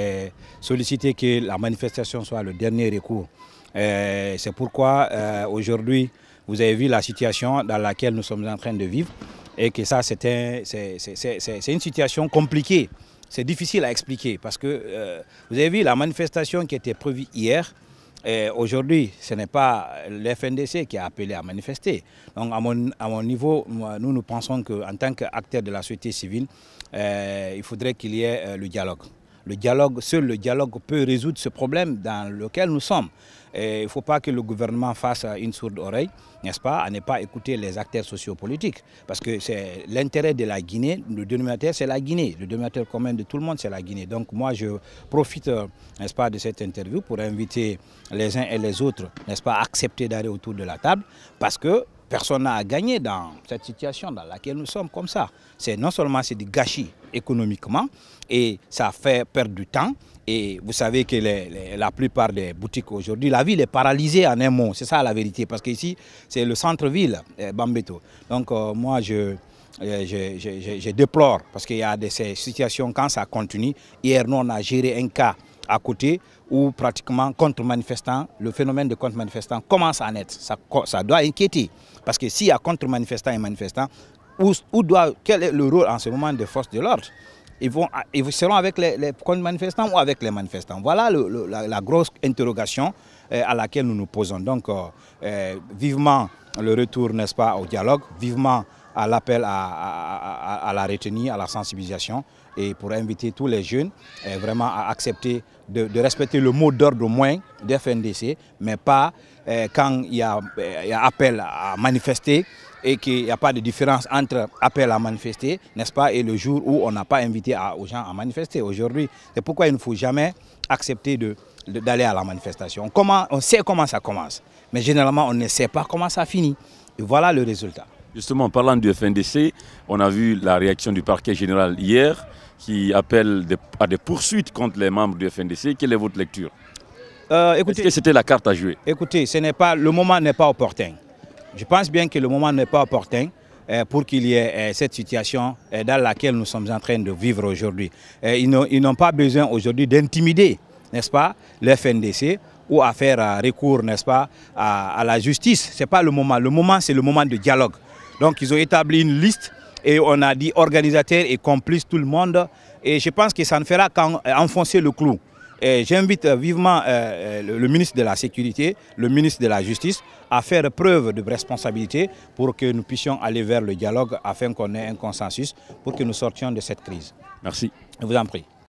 Euh, solliciter que la manifestation soit le dernier recours. Euh, c'est pourquoi euh, aujourd'hui, vous avez vu la situation dans laquelle nous sommes en train de vivre et que ça, c'est une situation compliquée. C'est difficile à expliquer parce que vous avez vu la manifestation qui était prévue hier. Aujourd'hui, ce n'est pas l'FNDC qui a appelé à manifester. Donc, à mon, niveau, nous, nous pensons qu'en tant qu'acteurs de la société civile, il faudrait qu'il y ait le dialogue. Le dialogue, seul le dialogue peut résoudre ce problème dans lequel nous sommes. il ne faut pas que le gouvernement fasse une sourde oreille, n'est-ce pas, à ne pas écouter les acteurs sociopolitiques. Parce que c'est l'intérêt de la Guinée, le dénominateur c'est la Guinée, le dénominateur commun de tout le monde c'est la Guinée. Donc moi je profite, n'est-ce pas, de cette interview pour inviter les uns et les autres, n'est-ce pas, à accepter d'aller autour de la table parce que personne n'a à gagner dans cette situation dans laquelle nous sommes comme ça. C'est non seulement c'est du gâchis, économiquement et ça fait perdre du temps. Et vous savez que la plupart des boutiques aujourd'hui, la ville est paralysée en un mot, c'est ça la vérité, parce qu'ici c'est le centre-ville, eh, Bambeto. Donc euh, moi euh, je, je, déplore parce qu'il y a de situations quand ça continue. Hier, nous, on a géré un cas à côté où pratiquement contre manifestants le phénomène de contre manifestants commence à naître. Ça, ça doit inquiéter parce que s'il y a contre manifestants et manifestants où, doit, quel est le rôle en ce moment des forces de l'ordre ils, vont, ils seront avec les, manifestants ou avec les manifestants Voilà la, grosse interrogation euh, à laquelle nous nous posons. Donc, euh, euh, vivement le retour, n'est-ce pas, au dialogue, vivement à l'appel à, la retenue, à la sensibilisation et pour inviter tous les jeunes eh, vraiment à accepter de, respecter le mot d'ordre au moins de FNDC, mais pas eh, quand eh, il y, a, appel à manifester et qu'il n'y a pas de différence entre appel à manifester, n'est-ce pas, et le jour où on n'a pas invité aux gens à manifester. Aujourd'hui, c'est pourquoi il ne faut jamais accepter d'aller à la manifestation. on sait comment ça commence, mais généralement on ne sait pas comment ça finit. Et voilà le résultat. Justement, en parlant du FNDC, on a vu la réaction du parquet général hier qui appelle à des poursuites contre les membres du FNDC. Quelle est votre lecture euh, que c'était la carte à jouer Écoutez, ce pas, le moment n'est pas opportun. Je pense bien que le moment n'est pas opportun euh, pour qu'il y ait euh, cette situation dans laquelle nous sommes en train de vivre aujourd'hui. Ils n'ont pas besoin aujourd'hui d'intimider, n'est-ce pas, le FNDC ou à faire recours, n'est-ce pas, à, à la justice. Ce n'est pas le moment. Le moment, c'est le moment de dialogue. Donc ils ont établi une liste et on a dit organisateurs et complices, tout le monde. Et je pense que ça ne fera qu'enfoncer euh, le clou. j'invite vivement euh, euh, le, ministre de la Sécurité, le ministre de la Justice à faire preuve de responsabilité pour que nous puissions aller vers le dialogue afin qu'on ait un consensus pour que nous sortions de cette crise. Merci. Je vous en prie.